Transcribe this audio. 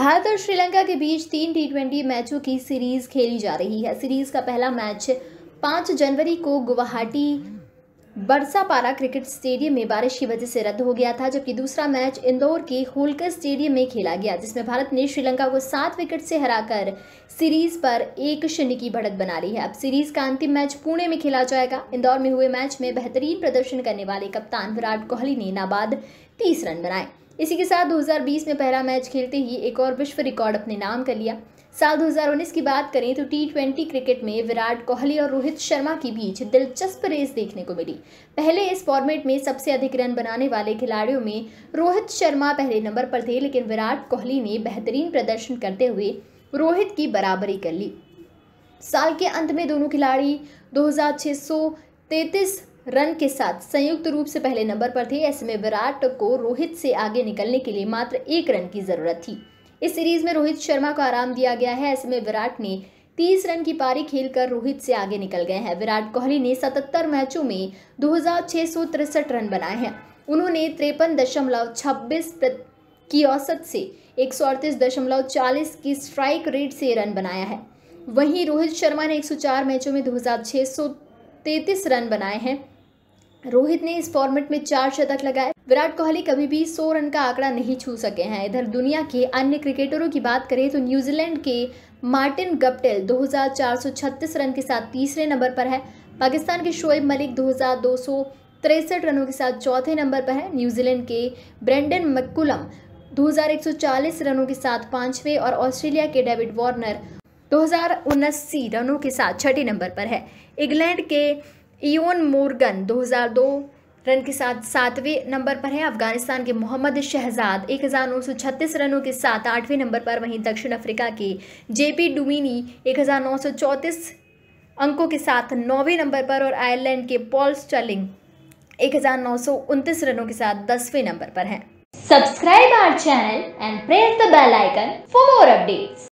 भारत और श्रीलंका के बीच तीन टी मैचों की सीरीज खेली जा रही है सीरीज का पहला मैच पाँच जनवरी को गुवाहाटी बरसापारा क्रिकेट स्टेडियम में बारिश की वजह से रद्द हो गया था जबकि दूसरा मैच इंदौर के होलकर स्टेडियम में खेला गया जिसमें भारत ने श्रीलंका को सात विकेट से हराकर सीरीज पर एक शून्य की बढ़त बना ली है अब सीरीज का अंतिम मैच पुणे में खेला जाएगा इंदौर में हुए मैच में बेहतरीन प्रदर्शन करने वाले कप्तान विराट कोहली ने नाबाद तीस रन बनाए इसी के साथ 2020 में पहला मैच खेलते ही एक और विश्व रिकॉर्ड अपने नाम कर लिया साल 2019 की बात करें तो टी क्रिकेट में विराट कोहली और रोहित शर्मा के बीच दिलचस्प रेस देखने को मिली पहले इस फॉर्मेट में सबसे अधिक रन बनाने वाले खिलाड़ियों में रोहित शर्मा पहले नंबर पर थे लेकिन विराट कोहली ने बेहतरीन प्रदर्शन करते हुए रोहित की बराबरी कर ली साल के अंत में दोनों खिलाड़ी दो रन के साथ संयुक्त रूप से पहले नंबर पर थे ऐसे में विराट को रोहित से आगे निकलने के लिए मात्र एक रन की ज़रूरत थी इस सीरीज में रोहित शर्मा को आराम दिया गया है ऐसे में विराट ने तीस रन की पारी खेलकर रोहित से आगे निकल गए हैं विराट कोहली ने 77 मैचों में दो रन बनाए हैं उन्होंने तिरपन दशमलव छब्बीस की औसत से एक की स्ट्राइक रेट से रन बनाया है वहीं रोहित शर्मा ने 104 मैचों में दो तैतीस रन बनाए हैं रोहित ने इस फॉर्मेट में चार शतक लगाए विराट कोहली कभी भी सौ रन का आंकड़ा नहीं छू सके हैं इधर दुनिया के अन्य क्रिकेटरों की बात करें तो न्यूजीलैंड के मार्टिन गप्टेल 2436 रन के साथ तीसरे नंबर पर है पाकिस्तान के शोएब मलिक दो तिरसठ रनों के साथ चौथे नंबर पर है न्यूजीलैंड के ब्रेंडन मक्कुलम 2140 रनों के साथ पांचवें और ऑस्ट्रेलिया के डेविड वार्नर दो रनों के साथ छठे नंबर पर है इंग्लैंड के इयोन मोर्गन 2002 रन के साथ सातवें नंबर पर है अफगानिस्तान के मोहम्मद शहजाद एक रनों के साथ आठवें नंबर पर वहीं दक्षिण अफ्रीका के जेपी डुमिनी एक अंकों के साथ नौवें नंबर पर और आयरलैंड के पॉल स्टर्लिंग एक रनों के साथ दसवें नंबर पर हैं subscribe our channel and press the bell icon for more updates